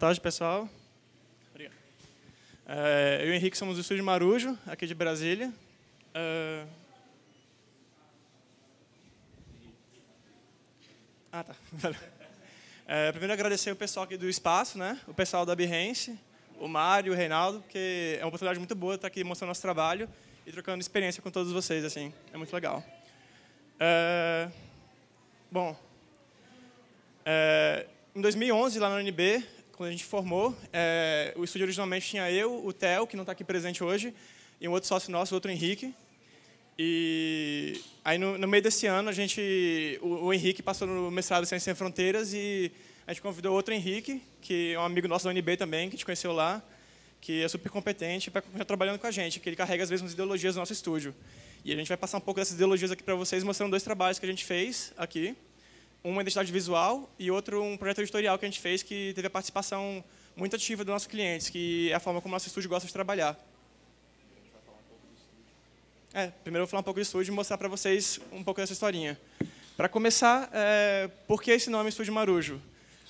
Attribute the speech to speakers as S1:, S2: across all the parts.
S1: tarde, pessoal. Obrigado. É, eu e o Henrique somos do Estúdio Marujo, aqui de Brasília. É, ah, tá. É, primeiro, agradecer o pessoal aqui do espaço, né? o pessoal da Behance, o Mário, o Reinaldo, porque é uma oportunidade muito boa estar aqui mostrando nosso trabalho e trocando experiência com todos vocês. assim, É muito legal. É, bom, é, em 2011, lá na UNB, quando a gente formou, é, o estúdio originalmente tinha eu, o Theo, que não está aqui presente hoje, e um outro sócio nosso, outro Henrique. E aí, no, no meio desse ano, a gente, o, o Henrique passou no mestrado em Ciências Sem Fronteiras e a gente convidou outro Henrique, que é um amigo nosso da UNB também, que a gente conheceu lá, que é super competente para continuar trabalhando com a gente, que ele carrega às vezes umas ideologias do nosso estúdio. E a gente vai passar um pouco dessas ideologias aqui para vocês, mostrando dois trabalhos que a gente fez aqui uma identidade visual e outro um projeto editorial que a gente fez que teve a participação muito ativa dos nossos clientes, que é a forma como o nosso estúdio gosta de trabalhar. É, primeiro eu vou falar um pouco do estúdio e mostrar para vocês um pouco dessa historinha. Para começar, é, por que esse nome Estúdio Marujo?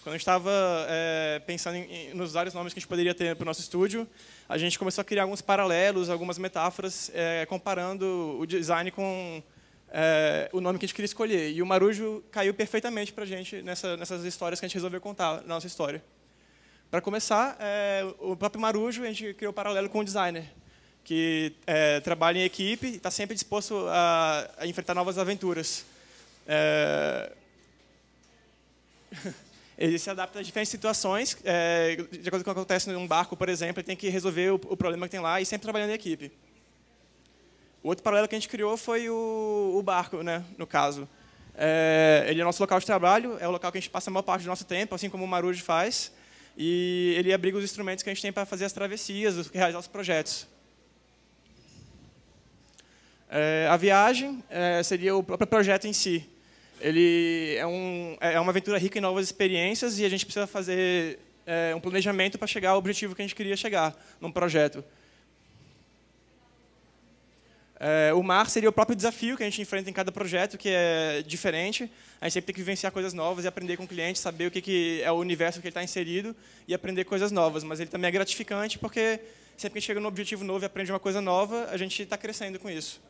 S1: Quando a gente estava é, pensando em, nos vários nomes que a gente poderia ter para o nosso estúdio, a gente começou a criar alguns paralelos, algumas metáforas, é, comparando o design com é, o nome que a gente queria escolher. E o Marujo caiu perfeitamente para a gente nessa, nessas histórias que a gente resolveu contar na nossa história. Para começar, é, o próprio Marujo, a gente criou um paralelo com o designer, que é, trabalha em equipe e está sempre disposto a, a, enfrentar novas aventuras. É, ele se adapta a diferentes situações, é, de acordo com o que acontece num barco, por exemplo, ele tem que resolver o, o problema que tem lá e sempre trabalhando em equipe. O outro paralelo que a gente criou foi o, o barco, né, no caso. É, ele é nosso local de trabalho, é o local que a gente passa a maior parte do nosso tempo, assim como o Marujo faz, e ele abriga os instrumentos que a gente tem para fazer as travessias, realizar os projetos. É, a viagem é, seria o próprio projeto em si. Ele é, um, é uma aventura rica em novas experiências e a gente precisa fazer é, um planejamento para chegar ao objetivo que a gente queria chegar num projeto. É, o mar seria o próprio desafio que a gente enfrenta em cada projeto, que é diferente. A gente sempre tem que vivenciar coisas novas e aprender com o cliente, saber o que, que é o universo que ele está inserido e aprender coisas novas. Mas ele também é gratificante porque sempre que a gente chega num objetivo novo e aprende uma coisa nova, a gente está crescendo com isso.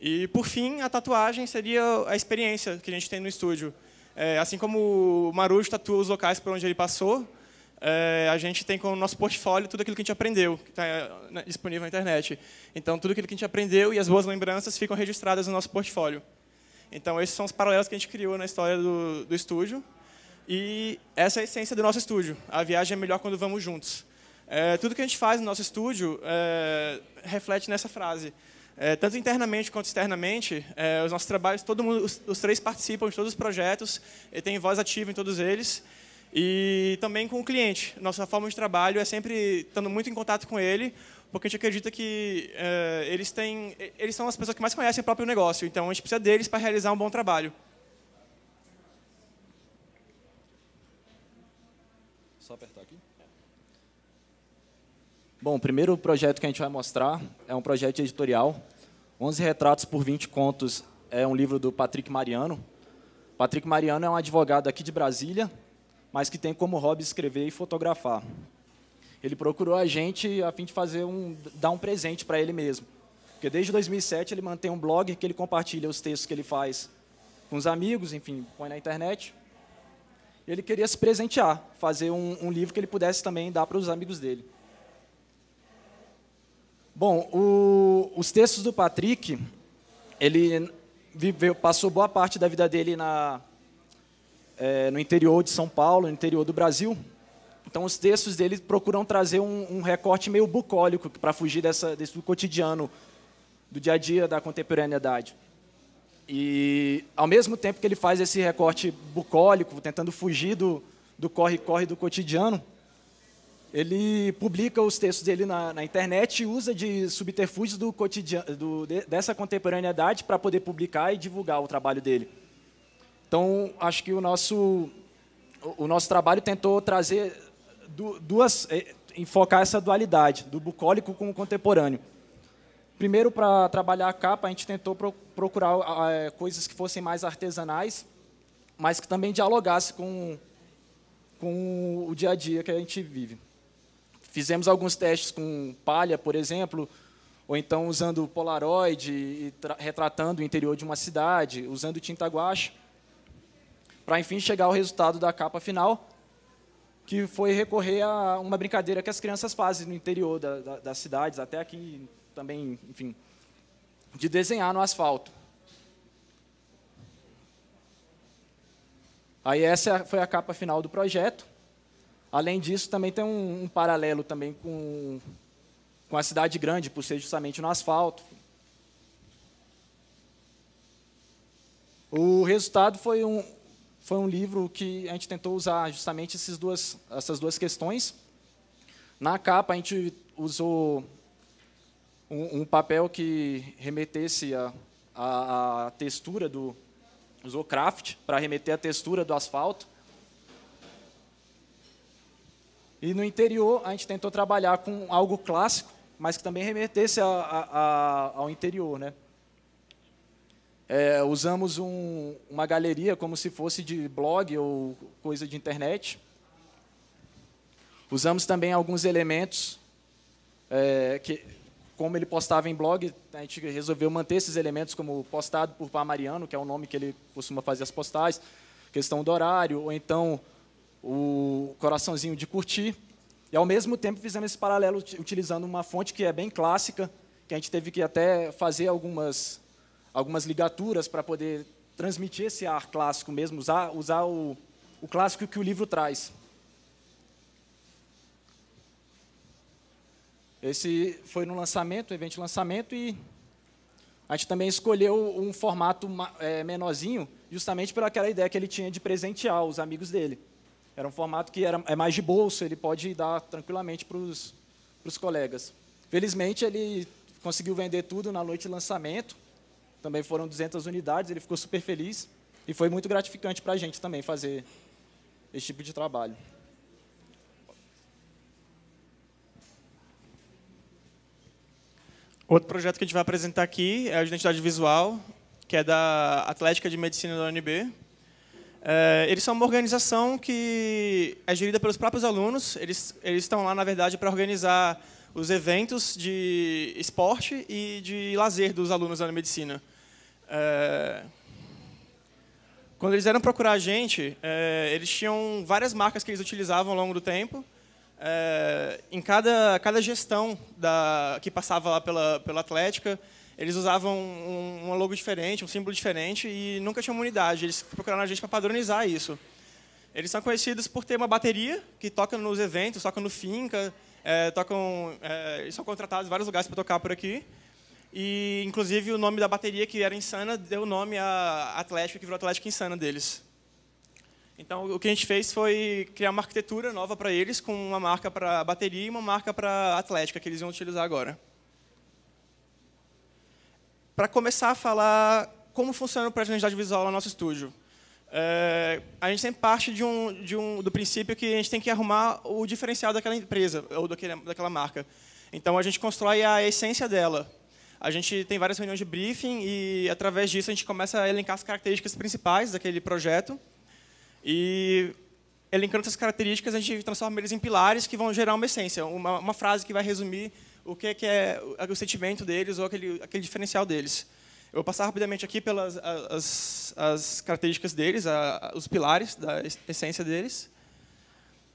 S1: E, por fim, a tatuagem seria a experiência que a gente tem no estúdio. É, assim como o Marujo tatua os locais por onde ele passou, é, a gente tem como nosso portfólio tudo aquilo que a gente aprendeu, que está disponível na internet. Então, tudo aquilo que a gente aprendeu e as boas lembranças ficam registradas no nosso portfólio. Então, esses são os paralelos que a gente criou na história do, do estúdio. E essa é a essência do nosso estúdio. A viagem é melhor quando vamos juntos. É, tudo que a gente faz no nosso estúdio é, reflete nessa frase. É, tanto internamente quanto externamente, é, os nossos trabalhos, todo mundo, os, os, três participam de todos os projetos, e têm voz ativa em todos eles. E também com o cliente. Nossa forma de trabalho é sempre estando muito em contato com ele, porque a gente acredita que uh, eles, têm, eles são as pessoas que mais conhecem o próprio negócio. Então, a gente precisa deles para realizar um bom trabalho.
S2: Só apertar aqui. É. Bom, o primeiro projeto que a gente vai mostrar é um projeto editorial. 11 Retratos por 20 Contos é um livro do Patrick Mariano. Patrick Mariano é um advogado aqui de Brasília, mas que tem como hobby escrever e fotografar. Ele procurou a gente a fim de fazer um, dar um presente para ele mesmo. Porque desde 2007 ele mantém um blog que ele compartilha os textos que ele faz com os amigos, enfim, põe na internet. ele queria se presentear, fazer um, um livro que ele pudesse também dar para os amigos dele. Bom, o, os textos do Patrick, ele viveu, passou boa parte da vida dele na, é, no interior de São Paulo, no interior do Brasil. Então, os textos dele procuram trazer um, um recorte meio bucólico para fugir dessa, desse cotidiano, do dia a dia da contemporaneidade. E, ao mesmo tempo que ele faz esse recorte bucólico, tentando fugir do corre-corre do, do cotidiano, ele publica os textos dele na, na internet e usa de subterfúgios do cotidiano, do, dessa contemporaneidade para poder publicar e divulgar o trabalho dele. Então, acho que o nosso, o nosso trabalho tentou trazer duas, eh, enfocar essa dualidade do bucólico com o contemporâneo. Primeiro, para trabalhar a capa, a gente tentou procurar eh, coisas que fossem mais artesanais, mas que também dialogassem com, com o dia a dia que a gente vive. Fizemos alguns testes com palha, por exemplo, ou então usando Polaroid e retratando o interior de uma cidade, usando tinta guache para enfim chegar ao resultado da capa final, que foi recorrer a uma brincadeira que as crianças fazem no interior da, da, das cidades, até aqui também, enfim, de desenhar no asfalto. Aí essa é foi a capa final do projeto. Além disso, também tem um, um paralelo também com, com a cidade grande, por ser justamente no asfalto. O resultado foi um, foi um livro que a gente tentou usar justamente duas, essas duas questões. Na capa, a gente usou um, um papel que remetesse a, a, a textura do... Usou craft para remeter a textura do asfalto. E no interior, a gente tentou trabalhar com algo clássico, mas que também remetesse a, a, a, ao interior, né? É, usamos um, uma galeria como se fosse de blog ou coisa de internet. Usamos também alguns elementos é, que, como ele postava em blog, a gente resolveu manter esses elementos como postado por Pamariano, que é o nome que ele costuma fazer as postagens, questão do horário, ou então o coraçãozinho de curtir. E, ao mesmo tempo, fizemos esse paralelo utilizando uma fonte que é bem clássica, que a gente teve que até fazer algumas algumas ligaturas para poder transmitir esse ar clássico mesmo, usar, usar o, o clássico que o livro traz. Esse foi no lançamento, evento de lançamento, e a gente também escolheu um formato é, menorzinho, justamente pela aquela ideia que ele tinha de presentear os amigos dele. Era um formato que era, é mais de bolso, ele pode dar tranquilamente para os colegas. Felizmente, ele conseguiu vender tudo na noite de lançamento, também foram 200 unidades, ele ficou super feliz e foi muito gratificante para a gente também fazer esse
S1: tipo de trabalho. Outro projeto que a gente vai apresentar aqui é a Identidade Visual, que é da Atlética de Medicina da UNB. É, eles são uma organização que é gerida pelos próprios alunos. Eles, eles estão lá, na verdade, para organizar os eventos de esporte e de lazer dos alunos da medicina. É... Quando eles eram procurar a gente, é, eles tinham várias marcas que eles utilizavam ao longo do tempo. É, em cada, cada gestão da, que passava lá pela, pela Atlética, eles usavam um, um logo diferente, um símbolo diferente e nunca tinham uma unidade. Eles procuraram a gente para padronizar isso. Eles são conhecidos por ter uma bateria que toca nos eventos, toca no Finca, é, tocam, é, eles são contratados em vários lugares para tocar por aqui. E, inclusive, o nome da bateria, que era Insana, deu nome à Atlético, que virou Atlético Insana deles. Então, o que a gente fez foi criar uma arquitetura nova para eles, com uma marca para a bateria e uma marca para atlética, que eles vão utilizar agora. Para começar a falar como funciona o projeto de identidade visual no nosso estúdio. É, a gente sempre parte de um, de um, do princípio que a gente tem que arrumar o diferencial daquela empresa, ou daquele, daquela marca. Então, a gente constrói a essência dela, a gente tem várias reuniões de briefing e, através disso, a gente começa a elencar as características principais daquele projeto. E, elencando essas características, a gente transforma eles em pilares que vão gerar uma essência, uma, uma frase que vai resumir o que, é, que é o, o sentimento deles ou aquele, aquele diferencial deles. Eu vou passar rapidamente aqui pelas as, as características deles, a, os pilares da essência deles.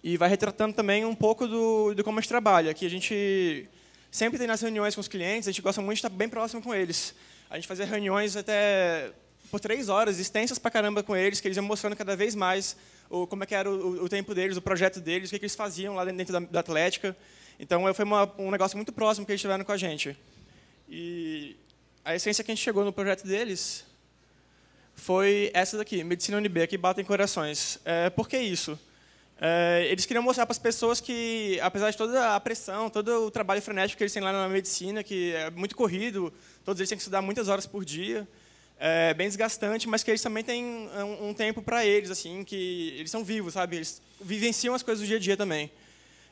S1: E vai retratando também um pouco do, do como a gente trabalha. Aqui a gente Sempre tem nas reuniões com os clientes, a gente gosta muito de estar bem próximo com eles. A gente fazia reuniões até por três horas, extensas para caramba com eles, que eles iam mostrando cada vez mais o, como é que era o, o tempo deles, o projeto deles, o que, que eles faziam lá dentro da, da Atlética. Então, foi uma, um negócio muito próximo que eles tiveram com a gente. E a essência que a gente chegou no projeto deles foi essa daqui, Medicina UNB, que batem corações. É, por que isso? É, eles queriam mostrar para as pessoas que, apesar de toda a pressão, todo o trabalho frenético que eles têm lá na medicina, que é muito corrido, todos eles têm que estudar muitas horas por dia, é bem desgastante, mas que eles também têm um, um tempo para eles, assim, que eles são vivos, sabe? Eles vivenciam as coisas do dia a dia também.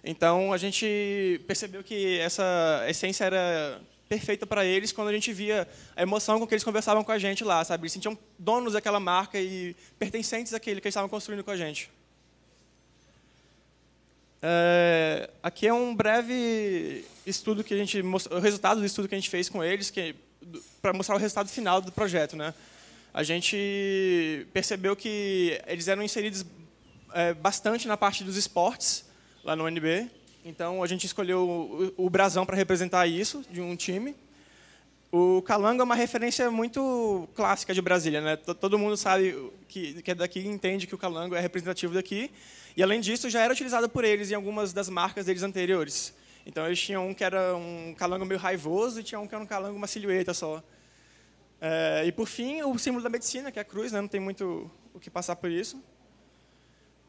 S1: Então a gente percebeu que essa essência era perfeita para eles quando a gente via a emoção com que eles conversavam com a gente lá, sabe? Eles sentiam donos daquela marca e pertencentes àquele que eles estavam construindo com a gente. É, aqui é um breve estudo que a gente o resultado do estudo que a gente fez com eles, para mostrar o resultado final do projeto, né? A gente percebeu que eles eram inseridos é, bastante na parte dos esportes lá no NB, Então a gente escolheu o, o Brasão para representar isso de um time. O Calango é uma referência muito clássica de Brasília, né? Todo mundo sabe que, que é daqui entende que o Calango é representativo daqui. E além disso, já era utilizado por eles em algumas das marcas deles anteriores. Então eles tinham um que era um calango meio raivoso e tinha um que era um calango uma silhueta só. É, e por fim, o símbolo da medicina, que é a cruz, né? não tem muito o que passar por isso.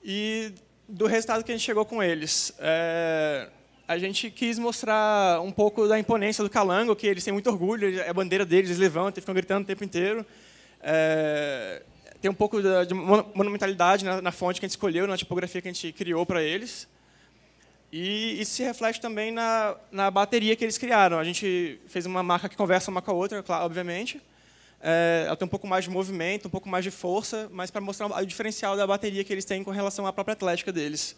S1: E do resultado que a gente chegou com eles. É, a gente quis mostrar um pouco da imponência do Calango, que eles têm muito orgulho, é a bandeira deles, eles levantam, ficam gritando o tempo inteiro. É, tem um pouco de monumentalidade na, na, fonte que a gente escolheu, na tipografia que a gente criou para eles. E isso se reflete também na, na bateria que eles criaram. A gente fez uma marca que conversa uma com a outra, claro, obviamente. É, ela tem um pouco mais de movimento, um pouco mais de força, mas para mostrar o diferencial da bateria que eles têm com relação à própria atlética deles.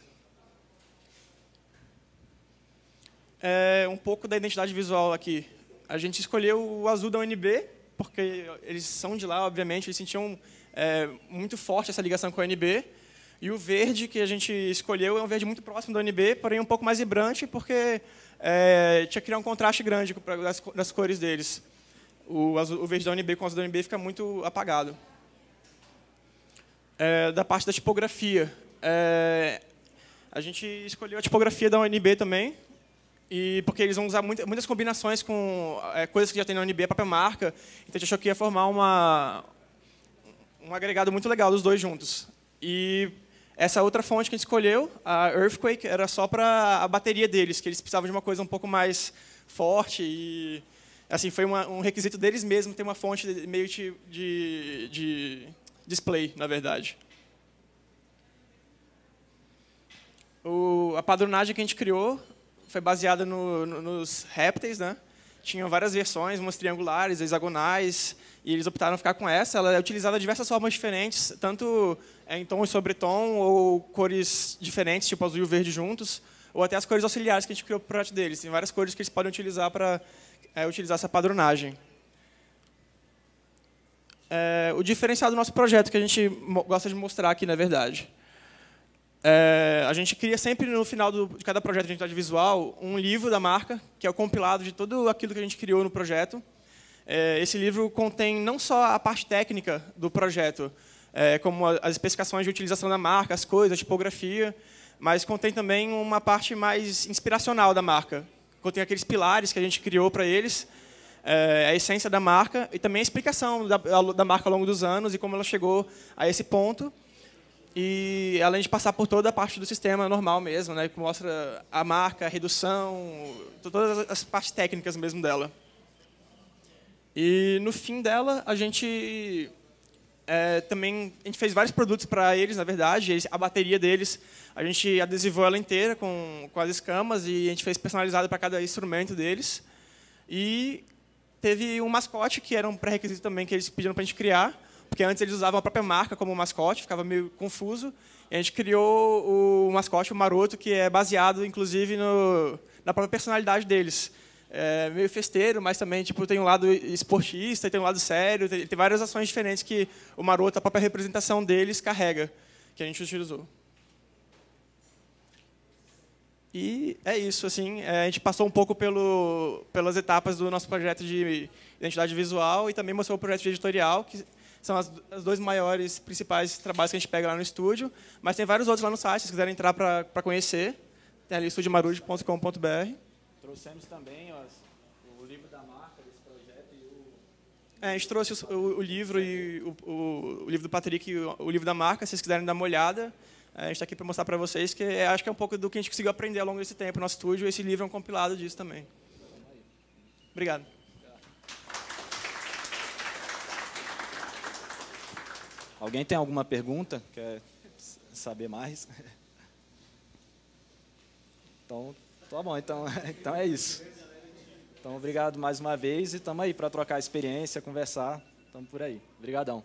S1: É, um pouco da identidade visual aqui. A gente escolheu o azul da UNB, porque eles são de lá, obviamente, eles sentiam é, muito forte essa ligação com a UNB. E o verde que a gente escolheu é um verde muito próximo da UNB, porém um pouco mais vibrante, porque é, tinha que criar um contraste grande das, das cores deles. O, azul, o, verde da UNB com o azul da UNB fica muito apagado. É, da parte da tipografia. É, a gente escolheu a tipografia da UNB também, e porque eles vão usar muita, muitas combinações com é, coisas que já tem na UNB, a própria marca. Então a gente achou que ia formar uma, um agregado muito legal dos dois juntos. E essa outra fonte que a gente escolheu, a Earthquake, era só para a bateria deles, que eles precisavam de uma coisa um pouco mais forte e assim foi uma, um requisito deles mesmos ter uma fonte meio de, de, de display, na verdade. O, a padronagem que a gente criou foi baseada no, no, nos répteis, né? Tinham várias versões, umas triangulares, hexagonais, e eles optaram por ficar com essa. Ela é utilizada de diversas formas diferentes, tanto é, em tom e sobretom, ou cores diferentes, tipo azul e verde juntos, ou até as cores auxiliares que a gente criou para o projeto deles. Tem várias cores que eles podem utilizar para é, utilizar essa padronagem. É, o diferencial do nosso projeto, que a gente gosta de mostrar aqui, na verdade. É, a gente cria sempre no final do, de cada projeto de identidade visual um livro da marca, que é o compilado de tudo aquilo que a gente criou no projeto. É, esse livro contém não só a parte técnica do projeto, é, como as especificações de utilização da marca, as coisas, a tipografia, mas contém também uma parte mais inspiracional da marca. Contém aqueles pilares que a gente criou para eles, é, a essência da marca e também a explicação da, da marca ao longo dos anos e como ela chegou a esse ponto. E além de passar por toda a parte do sistema normal mesmo, né, que mostra a marca, a redução, todas as partes técnicas mesmo dela. E no fim dela, a gente é, também a gente fez vários produtos para eles, na verdade. Eles, a bateria deles, a gente adesivou ela inteira com, com as escamas e a gente fez personalizado para cada instrumento deles. E teve um mascote, que era um pré-requisito também que eles pediram para a gente criar porque antes eles usavam a própria marca como mascote, ficava meio confuso. E a gente criou o mascote, o Maroto, que é baseado, inclusive, no, na própria personalidade deles. É meio festeiro, mas também tipo, tem um lado esportista, tem um lado sério, tem, tem várias ações diferentes que o Maroto, a própria representação deles, carrega, que a gente utilizou. E é isso, assim, é, a gente passou um pouco pelo, pelas etapas do nosso projeto de identidade visual e também mostrou o projeto de editorial, que são as, as dois maiores, principais trabalhos que a gente pega lá no estúdio, mas tem vários outros lá no site, se quiserem entrar para conhecer, tem ali estudiomarujo.com.br.
S2: Trouxemos também ó, o livro da marca desse projeto e o...
S1: É, a gente trouxe o, o, o livro e o, o, livro do Patrick e o, livro da marca, se vocês quiserem dar uma olhada. É, a gente está aqui para mostrar para vocês que é, acho que é um pouco do que a gente conseguiu aprender ao longo desse tempo no nosso estúdio. Esse livro é um compilado disso também. Obrigado.
S2: Alguém tem alguma pergunta? Quer saber mais? Então, tá bom, então, então é isso. Então, obrigado mais uma vez e estamos aí para trocar experiência, conversar. Estamos por aí. Obrigadão.